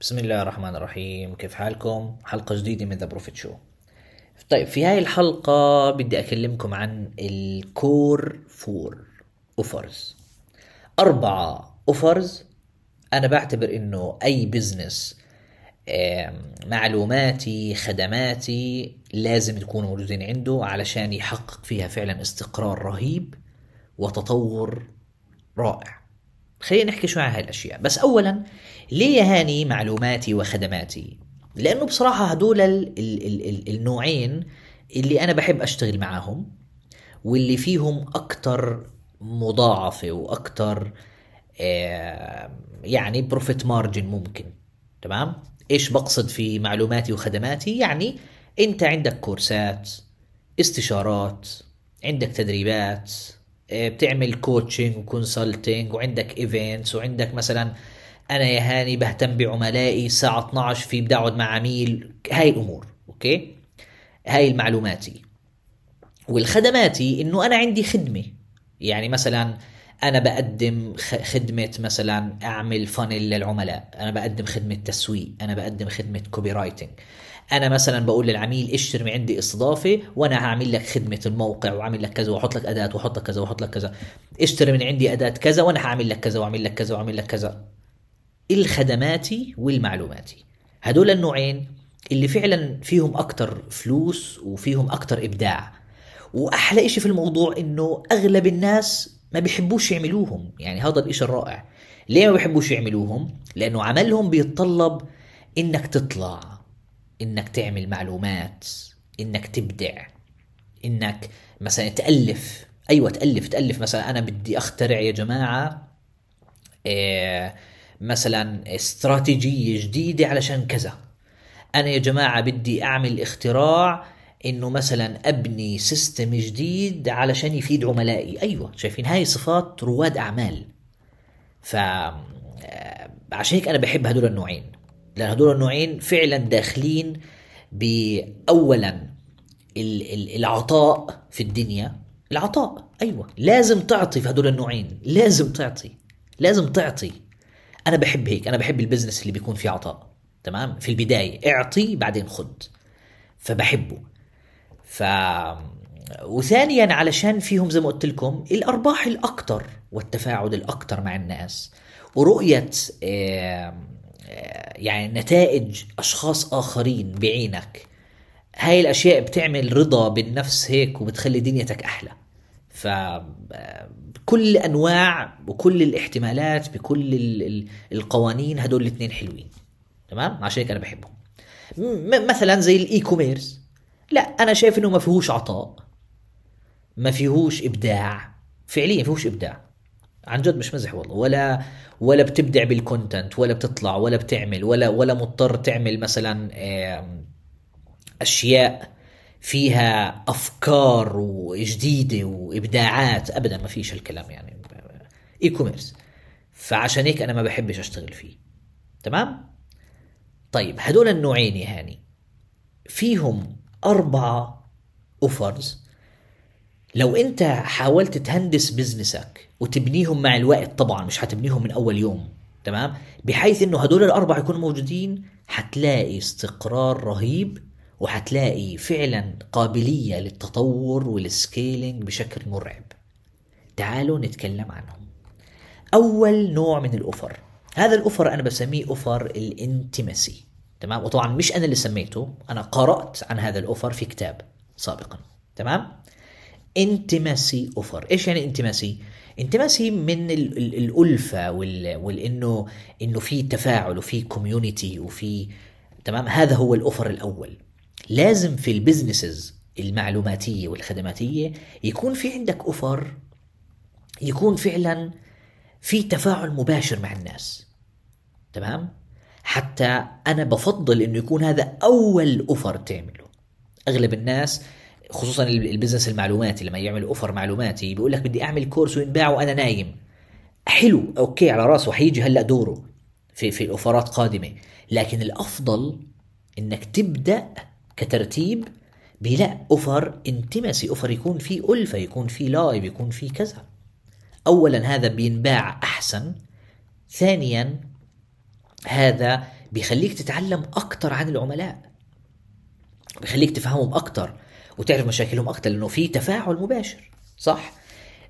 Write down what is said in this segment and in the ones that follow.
بسم الله الرحمن الرحيم كيف حالكم حلقة جديدة من ذا بروفيت شو طيب في هاي الحلقة بدي أكلمكم عن الكور فور أوفرز أربعة أوفرز أنا بعتبر إنه أي بزنس معلوماتي خدماتي لازم تكونوا موجودين عنده علشان يحقق فيها فعلا استقرار رهيب وتطور رائع خلينا نحكي شوي عن هالاشياء بس اولا ليه يا هاني معلوماتي وخدماتي لانه بصراحه هدول ال ال الـ النوعين اللي انا بحب اشتغل معاهم واللي فيهم اكتر مضاعفه واكتر يعني بروفيت مارجن ممكن تمام ايش بقصد في معلوماتي وخدماتي يعني انت عندك كورسات استشارات عندك تدريبات آه، بتعمل كوتشنج وكونسلتنج وعندك ايفنتس وعندك مثلا انا يا هاني بهتم بعملائي الساعه 12 في بدي اقعد مع عميل هاي الامور اوكي هاي المعلوماتي والخدماتي انه انا عندي خدمه يعني مثلا انا بقدم خدمه مثلا اعمل فانل للعملاء انا بقدم خدمه تسويق انا بقدم خدمه كوبي رايتنج انا مثلا بقول للعميل اشتري من عندي استضافه وانا هعمل لك خدمه الموقع واعمل لك كذا واحط لك اداه واحط لك كذا واحط لك كذا اشتري من عندي اداه كذا وانا هعمل لك كذا واعمل لك كذا واعمل لك كذا الخدماتي والمعلوماتي هدول النوعين اللي فعلا فيهم اكتر فلوس وفيهم اكتر ابداع واحلى اشي في الموضوع انه اغلب الناس ما بيحبوش يعملوهم يعني هذا الاشي الرائع ليه ما بيحبوش يعملوهم لانه عملهم بيتطلب انك تطلع انك تعمل معلومات انك تبدع انك مثلا تالف ايوه تالف تالف مثلا انا بدي اخترع يا جماعه إيه مثلا استراتيجيه جديده علشان كذا انا يا جماعه بدي اعمل اختراع انه مثلا ابني سيستم جديد علشان يفيد عملائي ايوه شايفين هاي صفات رواد اعمال ف آه، عشان هيك انا بحب هدول النوعين لان هدول النوعين فعلا داخلين باولا العطاء في الدنيا العطاء ايوه لازم تعطي في هدول النوعين لازم تعطي لازم تعطي انا بحب هيك انا بحب البزنس اللي بيكون فيه عطاء تمام في البدايه اعطي بعدين خد فبحبه ف وثانيا علشان فيهم زي ما قلت لكم الارباح الاكثر والتفاعل الاكثر مع الناس ورؤيه يعني نتائج اشخاص اخرين بعينك هاي الاشياء بتعمل رضا بالنفس هيك وبتخلي دنيتك احلى فكل انواع وكل الاحتمالات بكل القوانين هدول الاثنين حلوين تمام عشان هيك انا بحبهم مثلا زي الاي كوميرس لا انا شايف انه ما فيهوش عطاء ما فيهوش ابداع فعليا ما فيهوش ابداع عن جد مش مزح والله ولا ولا بتبدع بالكونتنت ولا بتطلع ولا بتعمل ولا ولا مضطر تعمل مثلا اشياء فيها افكار وجديده وابداعات ابدا ما فيش الكلام يعني اي كوميرس فعشان هيك انا ما بحبش اشتغل فيه تمام طيب هدول النوعين يا هاني فيهم أربعة أوفرز لو انت حاولت تهندس بزنسك وتبنيهم مع الوقت طبعا مش هتبنيهم من اول يوم تمام بحيث انه هدول الاربعه يكونوا موجودين هتلاقي استقرار رهيب وهتلاقي فعلا قابليه للتطور والسكيلينج بشكل مرعب تعالوا نتكلم عنهم اول نوع من الاوفر هذا الاوفر انا بسميه اوفر الانتمسي تمام وطبعا مش انا اللي سميته انا قرات عن هذا الاوفر في كتاب سابقا تمام انتماسي اوفر ايش يعني انتماسي انتماسي من الـ الـ الالفه وال والانه انه في تفاعل وفي كوميونتي وفي تمام هذا هو الاوفر الاول لازم في البزنسز المعلوماتيه والخدماتيه يكون في عندك اوفر يكون فعلا في تفاعل مباشر مع الناس تمام حتى انا بفضل انه يكون هذا اول اوفر تعمله اغلب الناس خصوصا البزنس المعلوماتي لما يعمل اوفر معلوماتي بيقول لك بدي اعمل كورس وينباع وانا نايم حلو اوكي على راسه حيجي هلا دوره في في الاوفرات قادمه لكن الافضل انك تبدا كترتيب بلا اوفر انتمسي اوفر يكون فيه الفه يكون فيه لايف يكون فيه كذا اولا هذا بينباع احسن ثانيا هذا بيخليك تتعلم اكثر عن العملاء بيخليك تفهمهم اكثر وتعرف مشاكلهم اكثر لانه في تفاعل مباشر صح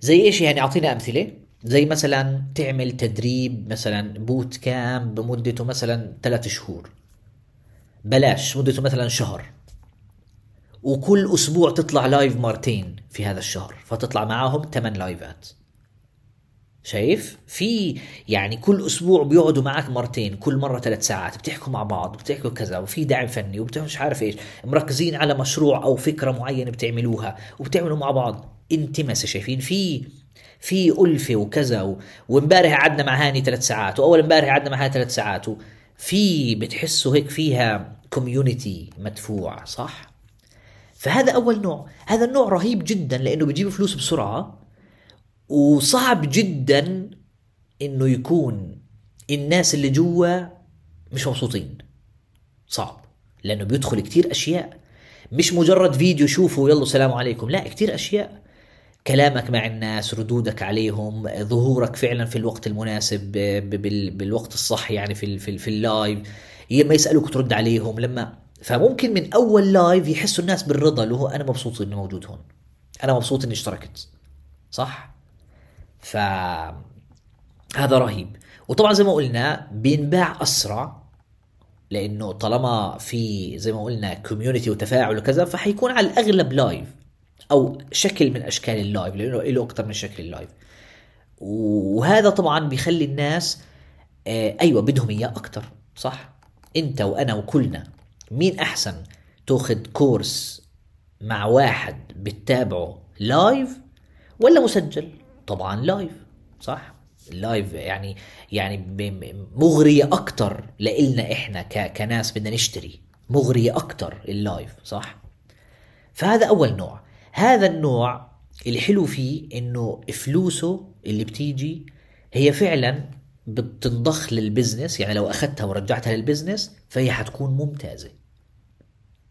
زي ايش يعني اعطينا امثله زي مثلا تعمل تدريب مثلا بوت كامب مدته مثلا ثلاث شهور بلاش مدته مثلا شهر وكل اسبوع تطلع لايف مرتين في هذا الشهر فتطلع معاهم ثمان لايفات شايف في يعني كل اسبوع بيقعدوا معك مرتين كل مره ثلاث ساعات بتحكوا مع بعض بتحكوا كذا وفي دعم فني وبتحكوا مش عارف ايش مركزين على مشروع او فكره معينه بتعملوها وبتعملوا مع بعض انتمسه شايفين في في الفه وكذا وامبارح قعدنا مع هاني ثلاث ساعات واول امبارح قعدنا مع هاني ثلاث ساعات في بتحسوا هيك فيها كوميونتي مدفوع صح فهذا اول نوع هذا النوع رهيب جدا لانه بيجيب فلوس بسرعه وصعب جدا انه يكون الناس اللي جوا مش مبسوطين صعب لانه بيدخل كتير اشياء مش مجرد فيديو شوفوا يلا سلام عليكم لا كتير اشياء كلامك مع الناس ردودك عليهم ظهورك فعلا في الوقت المناسب بالوقت الصح يعني في في, في اللايف لما يسالوك ترد عليهم لما فممكن من اول لايف يحسوا الناس بالرضا اللي هو انا مبسوط اني موجود هون انا مبسوط اني اشتركت صح ف هذا رهيب وطبعا زي ما قلنا بينباع اسرع لانه طالما في زي ما قلنا كوميونتي وتفاعل وكذا فحيكون على الاغلب لايف او شكل من اشكال اللايف لانه له اكثر من شكل اللايف وهذا طبعا بيخلي الناس آه ايوه بدهم اياه اكثر صح انت وانا وكلنا مين احسن تاخذ كورس مع واحد بتتابعه لايف ولا مسجل طبعا لايف صح اللايف يعني يعني مغرية أكتر لإلنا إحنا كناس بدنا نشتري مغرية أكتر اللايف صح فهذا أول نوع هذا النوع الحلو فيه إنه فلوسه اللي بتيجي هي فعلا بتنضخ للبزنس يعني لو أخذتها ورجعتها للبزنس فهي حتكون ممتازة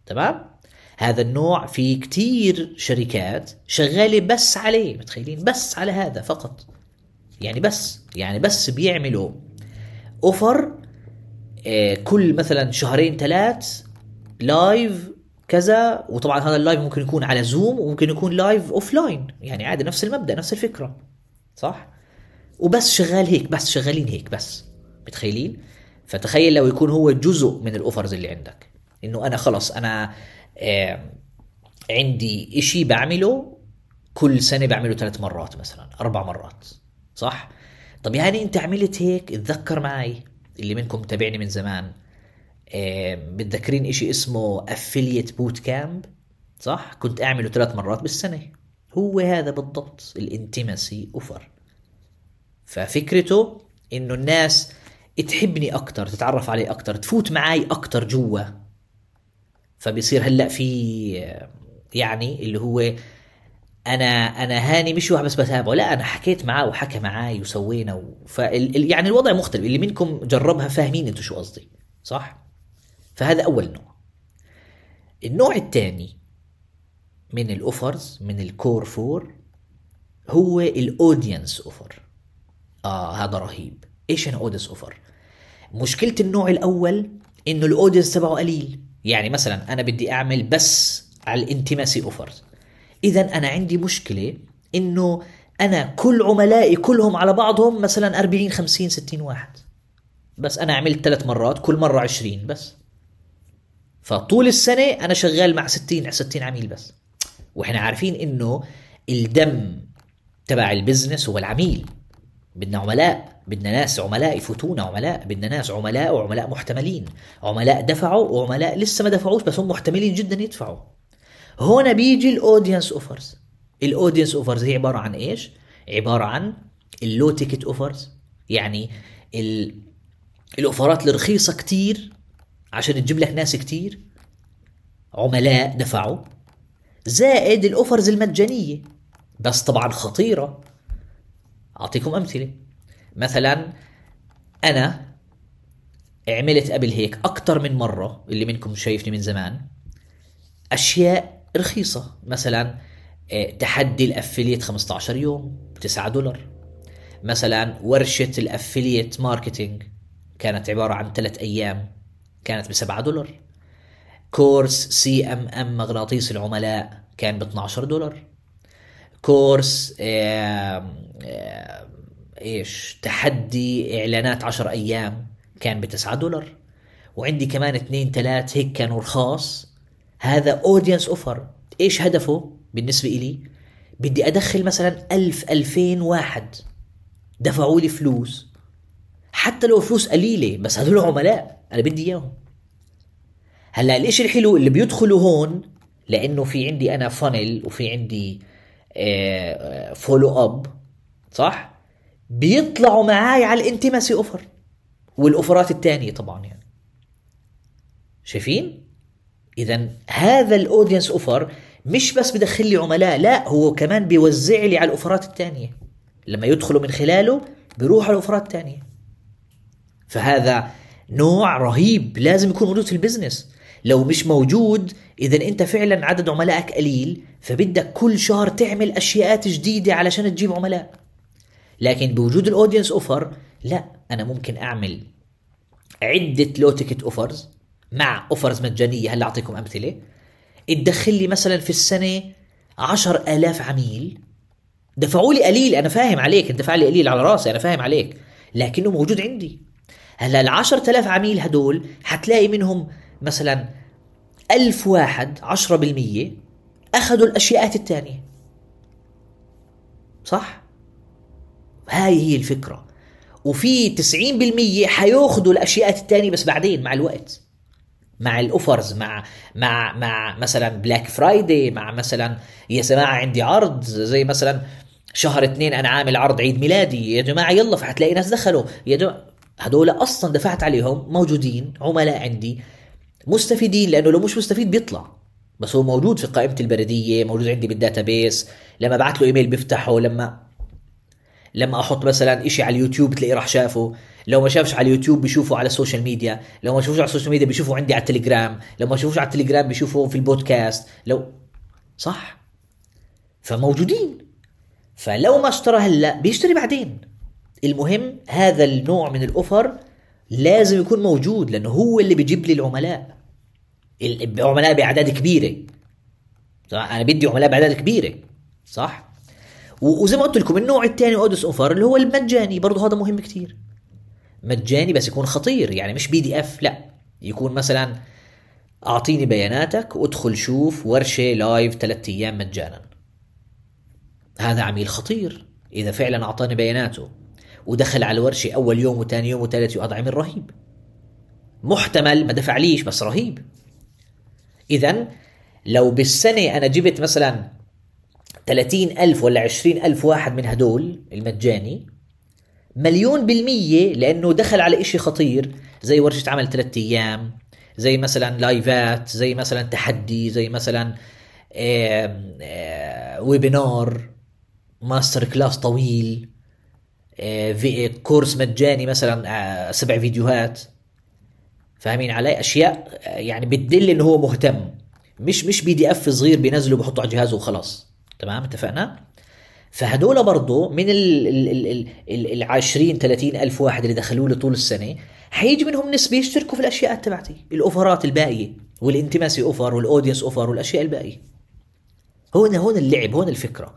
تمام هذا النوع في كتير شركات شغالة بس عليه متخيلين بس على هذا فقط يعني بس يعني بس بيعملوا اوفر آه، كل مثلا شهرين ثلاث لايف كذا وطبعا هذا اللايف ممكن يكون على زوم وممكن يكون لايف اوف لاين يعني عادي نفس المبدا نفس الفكره صح وبس شغال هيك بس شغالين هيك بس متخيلين فتخيل لو يكون هو جزء من الاوفرز اللي عندك انه انا خلص انا آه، عندي إشي بعمله كل سنة بعمله ثلاث مرات مثلا أربع مرات صح؟ طب يعني أنت عملت هيك اتذكر معي اللي منكم تابعني من زمان متذكرين آه، إشي اسمه أفليت بوت كامب صح؟ كنت أعمله ثلاث مرات بالسنة هو هذا بالضبط الانتمسي أوفر ففكرته إنه الناس تحبني أكتر تتعرف علي أكتر تفوت معي أكتر جوا فبيصير هلا في يعني اللي هو انا انا هاني مش واحد بس بتابعه لا انا حكيت معاه وحكى معي وسوينا و... فال... يعني الوضع مختلف اللي منكم جربها فاهمين انتم شو قصدي صح فهذا اول نوع النوع الثاني من الاوفرز من الكور فور هو الاودينس اوفر اه هذا رهيب ايش انا اودينس اوفر مشكله النوع الاول انه الاودينس تبعه قليل يعني مثلا انا بدي اعمل بس على الانتماسي اوفرز اذا انا عندي مشكله انه انا كل عملائي كلهم على بعضهم مثلا 40 50 60 واحد بس انا عملت ثلاث مرات كل مره 20 بس فطول السنه انا شغال مع 60 60 عميل بس واحنا عارفين انه الدم تبع البزنس هو العميل بدنا عملاء بدنا ناس عملاء يفوتونا عملاء بدنا ناس عملاء وعملاء محتملين عملاء دفعوا وعملاء لسه ما دفعوش بس هم محتملين جدا يدفعوا هنا بيجي الاودينس اوفرز الاودينس اوفرز هي عباره عن ايش عباره عن اللو تيكت اوفرز يعني الاوفرات الرخيصه كتير عشان تجيب لك ناس كتير عملاء دفعوا زائد الاوفرز المجانيه بس طبعا خطيره اعطيكم امثله مثلا انا عملت قبل هيك اكثر من مره اللي منكم شايفني من زمان اشياء رخيصه مثلا آه، تحدي الافليت 15 يوم ب 9 دولار مثلا ورشه الافليت ماركتينج كانت عباره عن ثلاث ايام كانت ب 7 دولار كورس سي ام ام مغناطيس العملاء كان ب 12 دولار كورس ايش تحدي اعلانات عشر ايام كان بتسعة دولار وعندي كمان اثنين ثلاث هيك كانوا رخاص هذا اودينس اوفر ايش هدفه بالنسبة الي بدي ادخل مثلا الف الفين واحد دفعوا لي فلوس حتى لو فلوس قليلة بس هدول عملاء انا بدي اياهم هلا الاشي الحلو اللي بيدخلوا هون لانه في عندي انا فانل وفي عندي فولو آه، اب آه، صح بيطلعوا معاي على الانتماسي اوفر والاوفرات الثانيه طبعا يعني شايفين اذا هذا الاودينس اوفر مش بس بدخل لي عملاء لا هو كمان بيوزع لي على الاوفرات الثانيه لما يدخلوا من خلاله بيروح على الاوفرات الثانيه فهذا نوع رهيب لازم يكون موجود في البزنس لو مش موجود اذا انت فعلا عدد عملائك قليل فبدك كل شهر تعمل اشياءات جديده علشان تجيب عملاء لكن بوجود الاودينس اوفر لا انا ممكن اعمل عده لو تيكت اوفرز مع اوفرز مجانيه هلا اعطيكم امثله تدخل لي مثلا في السنه عشر ألاف عميل دفعوا لي قليل انا فاهم عليك دفع لي قليل على راسي انا فاهم عليك لكنه موجود عندي هلا ال 10000 عميل هدول حتلاقي منهم مثلا ألف واحد 10% أخذوا الأشياءات الثانية صح؟ هاي هي الفكره وفي 90% حياخدوا الاشياء الثانيه بس بعدين مع الوقت مع الاوفرز مع مع مع مثلا بلاك فرايدي مع مثلا يا جماعه عندي عرض زي مثلا شهر اثنين انا عامل عرض عيد ميلادي يا جماعه يلا فحتلاقي ناس دخلوا يا جماعه هدول اصلا دفعت عليهم موجودين عملاء عندي مستفيدين لانه لو مش مستفيد بيطلع بس هو موجود في قائمه البلديه موجود عندي بالداتابيس لما بعت له ايميل بيفتحه لما لما احط مثلا شيء على اليوتيوب تلاقيه راح شافه لو ما شافش على اليوتيوب بيشوفه على السوشيال ميديا لو ما شافوش على السوشيال ميديا بيشوفه عندي على التليجرام لو ما شافوش على التليجرام بيشوفه في البودكاست لو صح فموجودين فلو ما اشترى هلا بيشتري بعدين المهم هذا النوع من الاوفر لازم يكون موجود لانه هو اللي بيجيب لي العملاء العملاء باعداد كبيره انا بدي عملاء باعداد كبيره صح وزي ما قلت لكم النوع الثاني اودس اوفر اللي هو المجاني برضه هذا مهم كثير مجاني بس يكون خطير يعني مش بي دي اف لا يكون مثلا اعطيني بياناتك وادخل شوف ورشه لايف ثلاثة ايام مجانا هذا عميل خطير اذا فعلا اعطاني بياناته ودخل على الورشه اول يوم وثاني يوم وثالث يوم هذا عميل رهيب محتمل ما دفعليش بس رهيب اذا لو بالسنه انا جبت مثلا 30 ألف ولا 20 ألف واحد من هدول المجاني مليون بالمية لأنه دخل على إشي خطير زي ورشة عمل ثلاثة أيام زي مثلا لايفات زي مثلا تحدي زي مثلا ويبينار ماستر كلاس طويل آه، في كورس مجاني مثلا آه، سبع فيديوهات فاهمين علي اشياء آه، يعني بتدل انه هو مهتم مش مش بي دي اف صغير بينزله بحطه على جهازه وخلاص تمام اتفقنا فهدول برضه من ال ال ال ال 20 30 الف واحد اللي دخلوا له طول السنه حيجي منهم نسبه يشتركوا في الاشياء تبعتي الاوفرات الباقيه والانتماسي اوفر والاودينس اوفر والاشياء الباقيه هون هون اللعب هون الفكره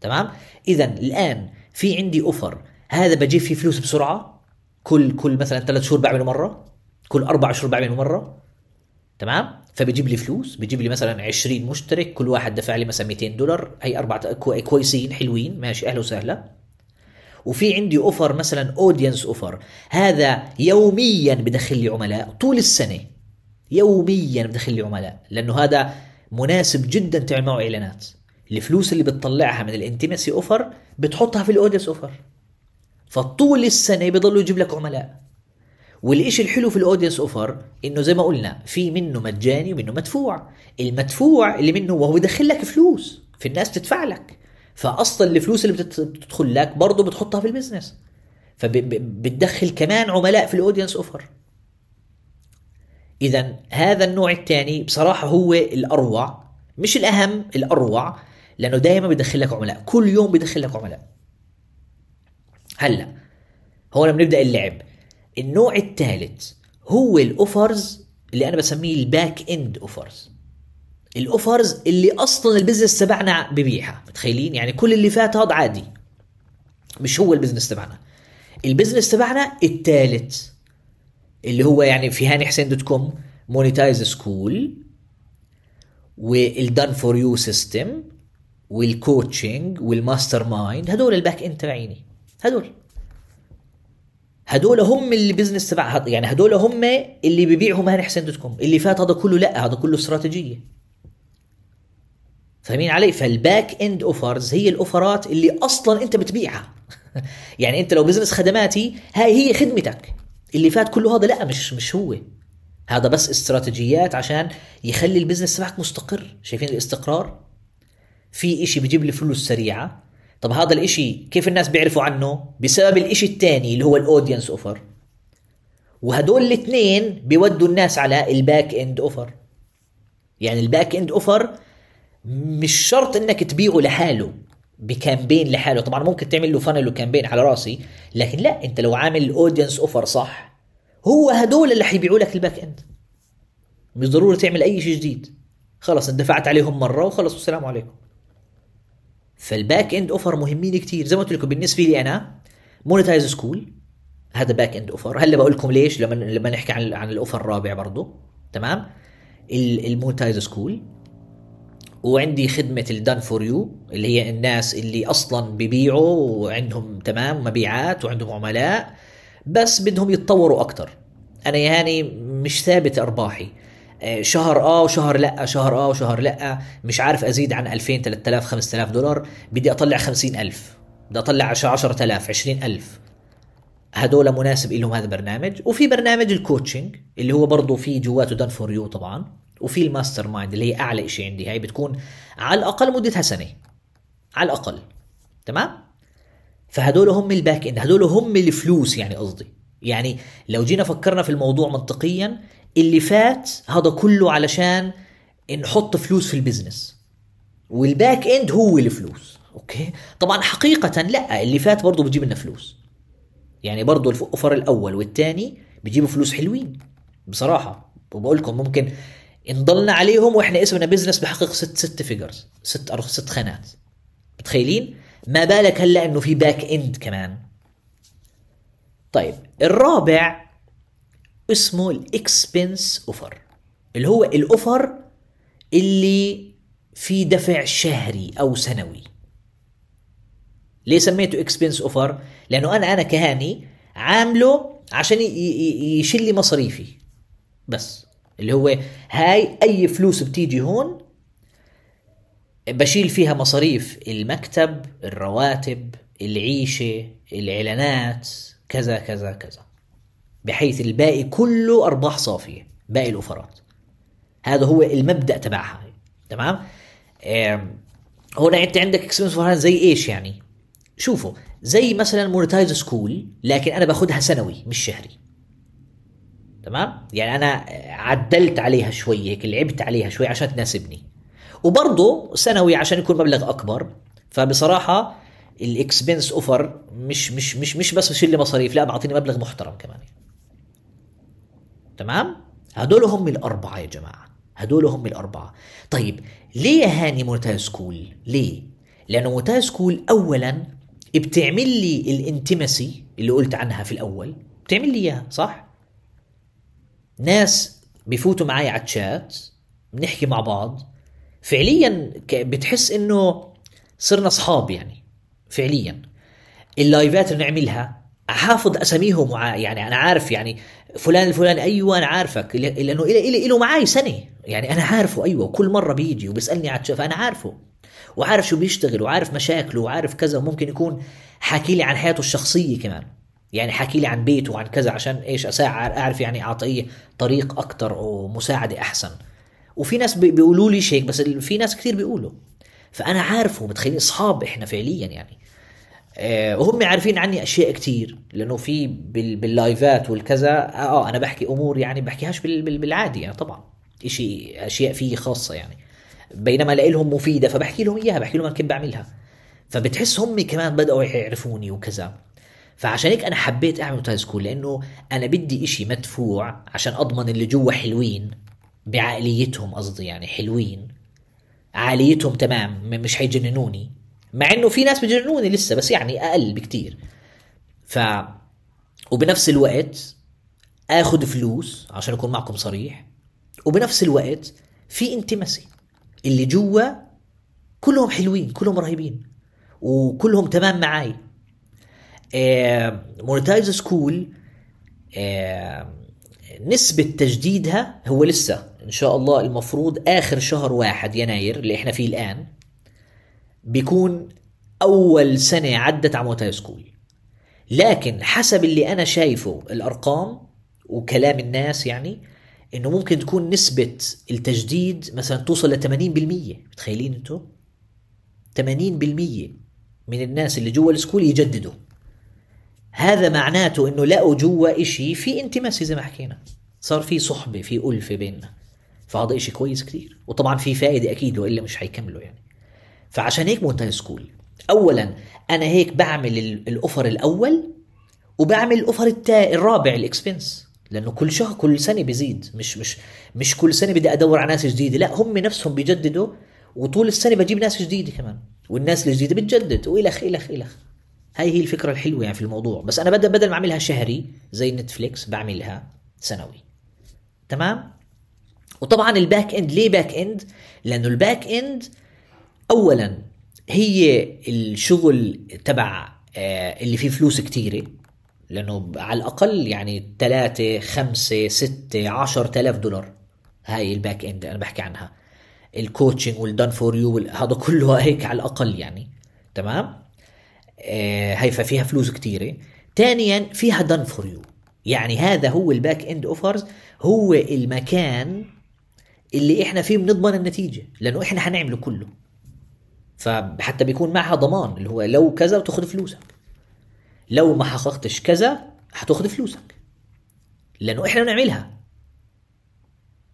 تمام اذا الان في عندي اوفر هذا بجيب فيه فلوس بسرعه كل كل مثلا ثلاث شهور بعمله مره كل اربع شهور بعمله مره تمام فبيجيب لي فلوس بيجيب لي مثلا 20 مشترك كل واحد دفع لي مثلا 200 دولار هي أربعة كويسين حلوين ماشي أهلا وسهلا وفي عندي اوفر مثلا اودينس اوفر هذا يوميا بدخل لي عملاء طول السنه يوميا بدخل لي عملاء لانه هذا مناسب جدا تعمل معه اعلانات الفلوس اللي بتطلعها من الانتمسي اوفر بتحطها في الاودينس اوفر فطول السنه بضلوا يجيب لك عملاء والإشي الحلو في الاودينس اوفر انه زي ما قلنا في منه مجاني ومنه مدفوع المدفوع اللي منه وهو بيدخل لك فلوس في الناس تدفع لك فاصلا الفلوس اللي بتدخل لك برضه بتحطها في البزنس فبتدخل كمان عملاء في الاودينس اوفر اذا هذا النوع الثاني بصراحه هو الاروع مش الاهم الاروع لانه دائما بيدخل لك عملاء كل يوم بيدخل لك عملاء هلا هون بنبدا اللعب النوع الثالث هو الاوفرز اللي انا بسميه الباك اند اوفرز الاوفرز اللي اصلا البزنس تبعنا ببيعها متخيلين يعني كل اللي فات هذا عادي مش هو البزنس تبعنا البزنس تبعنا الثالث اللي هو يعني في هاني حسين دوت كوم مونيتايز سكول والدن فور يو سيستم والكوتشنج والماستر مايند هدول الباك اند تبعيني هدول هدول هم اللي بزنس تبع يعني هدول هم اللي ببيعوا مهن حسين دوت كوم اللي فات هذا كله لا هذا كله استراتيجيه فاهمين علي فالباك اند اوفرز هي الاوفرات اللي اصلا انت بتبيعها يعني انت لو بزنس خدماتي هاي هي خدمتك اللي فات كله هذا لا مش مش هو هذا بس استراتيجيات عشان يخلي البزنس تبعك مستقر شايفين الاستقرار في اشي بيجيب لي فلوس سريعه طب هذا الإشي كيف الناس بيعرفوا عنه بسبب الإشي الثاني اللي هو الاودينس اوفر وهدول الاثنين بيودوا الناس على الباك اند اوفر يعني الباك اند اوفر مش شرط انك تبيعه لحاله بكامبين لحاله طبعا ممكن تعمل له فانل وكامبين على راسي لكن لا انت لو عامل الاودينس اوفر صح هو هدول اللي حيبيعوا لك الباك اند مش ضروري تعمل اي شيء جديد خلص اندفعت عليهم مره وخلص والسلام عليكم فالباك اند اوفر مهمين كتير زي ما قلت لكم بالنسبه لي انا مونتايز سكول هذا باك اند اوفر هلا بقول لكم ليش لما لما نحكي عن عن الاوفر الرابع برضه تمام المونتايز سكول وعندي خدمة الدان فور يو اللي هي الناس اللي أصلا ببيعوا وعندهم تمام مبيعات وعندهم عملاء بس بدهم يتطوروا اكثر أنا يعني مش ثابت أرباحي شهر اه وشهر لا شهر اه وشهر لا مش عارف ازيد عن 2000 3000 5000 دولار بدي اطلع 50000 بدي اطلع 10000 20000 هدول مناسب لهم هذا البرنامج وفي برنامج الكوتشنج اللي هو برضه في جواته دان فور يو طبعا وفي الماستر مايند اللي هي اعلى شيء عندي هي بتكون على الاقل مدتها سنه على الاقل تمام فهدول هم الباك اند هدول هم الفلوس يعني قصدي يعني لو جينا فكرنا في الموضوع منطقيا اللي فات هذا كله علشان نحط فلوس في البيزنس والباك اند هو الفلوس اوكي طبعا حقيقه لا اللي فات برضه بتجيب لنا فلوس يعني برضه الفقفر الاول والثاني بيجيبوا فلوس حلوين بصراحه وبقول لكم ممكن نضلنا عليهم واحنا اسمنا بزنس بحقق ست ست فيجرز ست أرخ ست خانات متخيلين ما بالك هلا انه في باك اند كمان طيب الرابع اسمه الاكسبنس اوفر اللي هو الاوفر اللي في دفع شهري او سنوي ليه سميته اكسبنس اوفر لانه انا انا كهاني عامله عشان يشيل لي مصاريفي بس اللي هو هاي اي فلوس بتيجي هون بشيل فيها مصاريف المكتب الرواتب العيشه الاعلانات كذا كذا كذا بحيث الباقي كله ارباح صافيه باقي الأوفرات هذا هو المبدا تبعها تمام هنا انت عندك اكسبنس فور زي ايش يعني شوفوا زي مثلا مونتايز سكول لكن انا باخدها سنوي مش شهري تمام يعني انا عدلت عليها شوي هيك لعبت عليها شوي عشان تناسبني وبرضه سنوي عشان يكون مبلغ اكبر فبصراحه الاكسبنس اوفر مش مش مش مش بس بشيل لي مصاريف لا بعطيني مبلغ محترم كمان تمام هدول هم الاربعه يا جماعه هدول هم الاربعه طيب ليه يا هاني موتاي سكول ليه لانه موتاي سكول اولا بتعمل لي الانتمسي اللي قلت عنها في الاول بتعمل لي اياها صح ناس بفوتوا معي على الشات بنحكي مع بعض فعليا بتحس انه صرنا اصحاب يعني فعليا اللايفات اللي نعملها حافظ اساميهم يعني انا عارف يعني فلان الفلاني ايوه انا عارفك لانه الي له معاي سنه يعني انا عارفه ايوه وكل مره بيجي وبيسالني على فانا عارفه وعارف شو بيشتغل وعارف مشاكله وعارف كذا وممكن يكون حاكي لي عن حياته الشخصيه كمان يعني حاكي لي عن بيته وعن كذا عشان ايش اساعد اعرف يعني اعطيه طريق اكثر ومساعده احسن وفي ناس بيقولوا لي هيك بس في ناس كثير بيقولوا فانا عارفه متخيلين اصحاب احنا فعليا يعني آه، وهم عارفين عني اشياء كتير لانه في باللايفات والكذا آه،, اه انا بحكي امور يعني بحكيهاش بالعادي يعني طبعا شيء اشياء فيه خاصه يعني بينما لهم مفيده فبحكي لهم اياها بحكي لهم انا كيف بعملها فبتحس هم كمان بداوا يعرفوني وكذا فعشان هيك انا حبيت اعمل تايز سكول لانه انا بدي اشي مدفوع عشان اضمن اللي جوا حلوين بعقليتهم قصدي يعني حلوين عاليتهم تمام مش حيجننوني مع انه في ناس بجنوني لسه بس يعني اقل بكتير ف وبنفس الوقت اخذ فلوس عشان اكون معكم صريح وبنفس الوقت في انتمسي اللي جوا كلهم حلوين كلهم رهيبين وكلهم تمام معاي مونتايز آه، سكول آه، نسبة تجديدها هو لسه إن شاء الله المفروض آخر شهر واحد يناير اللي إحنا فيه الآن بيكون اول سنه عدت على موتاي سكول لكن حسب اللي انا شايفه الارقام وكلام الناس يعني انه ممكن تكون نسبه التجديد مثلا توصل ل 80% متخيلين انتو 80% من الناس اللي جوا السكول يجددوا هذا معناته انه لقوا جوا إشي في انتماسي زي ما حكينا صار في صحبه في الفه بيننا فهذا إشي كويس كثير وطبعا في فائده اكيد والا مش حيكملوا يعني فعشان هيك منتهي سكول اولا انا هيك بعمل الاوفر الاول وبعمل الاوفر الرابع الاكسبنس لانه كل شهر كل سنه بيزيد مش مش مش كل سنه بدي ادور على ناس جديده لا هم نفسهم بيجددوا وطول السنه بجيب ناس جديده كمان والناس الجديده بتجدد والخ الخ الخ هاي هي الفكره الحلوه يعني في الموضوع بس انا بدل بدل ما اعملها شهري زي نتفليكس بعملها سنوي تمام وطبعا الباك اند ليه باك اند لانه الباك اند اولا هي الشغل تبع آه، اللي فيه فلوس كتيره لانه على الاقل يعني 3 5 6 10000 دولار هاي الباك اند انا بحكي عنها الكوتشنج والدن فور يو هذا كله هيك على الاقل يعني تمام هاي آه، فيها فلوس كتيرة ثانيا فيها دن فور يو يعني هذا هو الباك اند اوفرز هو المكان اللي احنا فيه بنضمن النتيجه لانه احنا حنعمله كله فحتى بيكون معها ضمان اللي هو لو كذا وتاخد فلوسك لو ما حققتش كذا هتاخد فلوسك لانه احنا بنعملها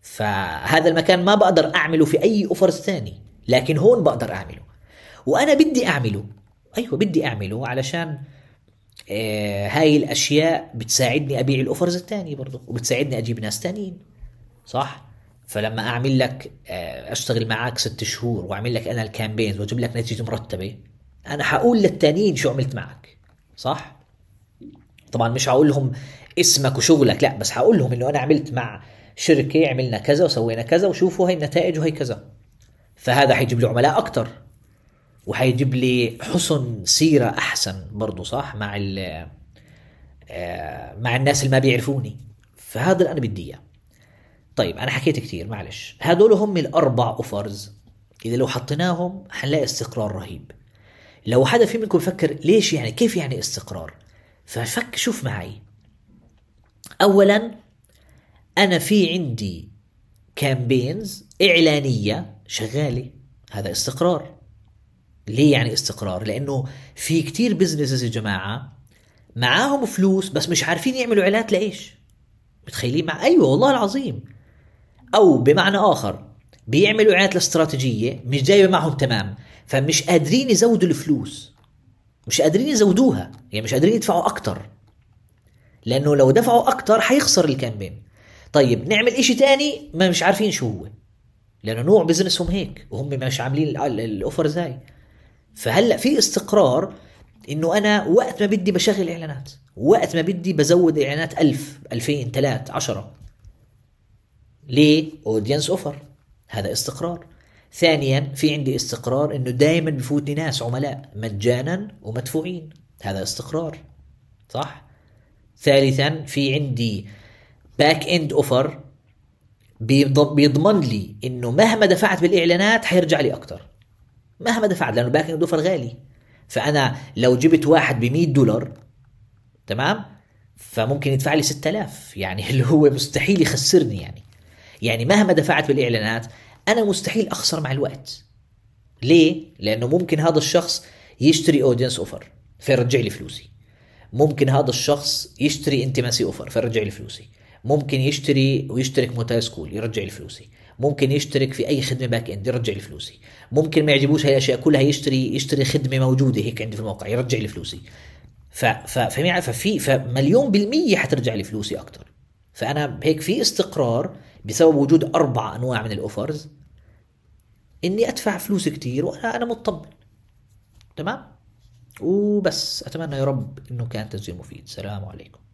فهذا المكان ما بقدر اعمله في اي اوفرز ثاني لكن هون بقدر اعمله وانا بدي اعمله ايوه بدي اعمله علشان آه هاي الاشياء بتساعدني ابيع الاوفرز الثانيه برضه وبتساعدني اجيب ناس ثانيين صح فلما اعمل لك آه، اشتغل معك ست شهور واعمل لك انا الكامبينز واجيب لك نتيجه مرتبه انا حقول للتانيين شو عملت معك صح طبعا مش حقول لهم اسمك وشغلك لا بس حقول لهم انه انا عملت مع شركه عملنا كذا وسوينا كذا وشوفوا هي النتائج وهي كذا فهذا حيجيب لي عملاء اكثر وحيجيب لي حسن سيره احسن برضه صح مع آه، مع الناس اللي ما بيعرفوني فهذا اللي انا بدي اياه طيب انا حكيت كثير معلش هدول هم الاربع اوفرز اذا لو حطيناهم حنلاقي استقرار رهيب لو حدا في منكم بفكر ليش يعني كيف يعني استقرار ففك شوف معي اولا انا في عندي كامبينز اعلانيه شغاله هذا استقرار ليه يعني استقرار لانه في كتير بزنسز يا جماعه معاهم فلوس بس مش عارفين يعملوا اعلانات لايش متخيلين مع ايوه والله العظيم او بمعنى اخر بيعملوا اعلانات الاستراتيجيه مش جايبه معهم تمام فمش قادرين يزودوا الفلوس مش قادرين يزودوها يعني مش قادرين يدفعوا اكتر لانه لو دفعوا اكتر حيخسر الكامبين طيب نعمل اشي تاني ما مش عارفين شو هو لانه نوع بزنسهم هيك وهم مش عاملين الاوفرز هاي فهلا في استقرار انه انا وقت ما بدي بشغل اعلانات وقت ما بدي بزود اعلانات 1000 2000 3 10 لاودينس اوفر هذا استقرار ثانيا في عندي استقرار انه دائما بفوتني ناس عملاء مجانا ومدفوعين هذا استقرار صح ثالثا في عندي باك اند اوفر بيضمن لي انه مهما دفعت بالاعلانات حيرجع لي اكثر مهما دفعت لانه باك اند اوفر غالي فانا لو جبت واحد ب 100 دولار تمام فممكن يدفع لي 6000 يعني اللي هو مستحيل يخسرني يعني يعني مهما دفعت بالاعلانات انا مستحيل اخسر مع الوقت ليه لانه ممكن هذا الشخص يشتري اودينس اوفر فيرجع لي فلوسي ممكن هذا الشخص يشتري انتماسي اوفر فيرجع لي فلوسي ممكن يشتري ويشترك موتاي سكول يرجع لي فلوسي ممكن يشترك في اي خدمه باك اند يرجع لي فلوسي ممكن ما يعجبوش هاي الاشياء كلها يشتري يشتري خدمه موجوده هيك عندي في الموقع يرجع لي فلوسي ف ف ففي فمليون بالميه حترجع لي فلوسي اكثر فانا هيك في استقرار بسبب وجود اربع انواع من الاوفرز اني ادفع فلوس كتير وانا انا مطمن تمام وبس اتمنى يا رب انه كان تسجيل مفيد سلام عليكم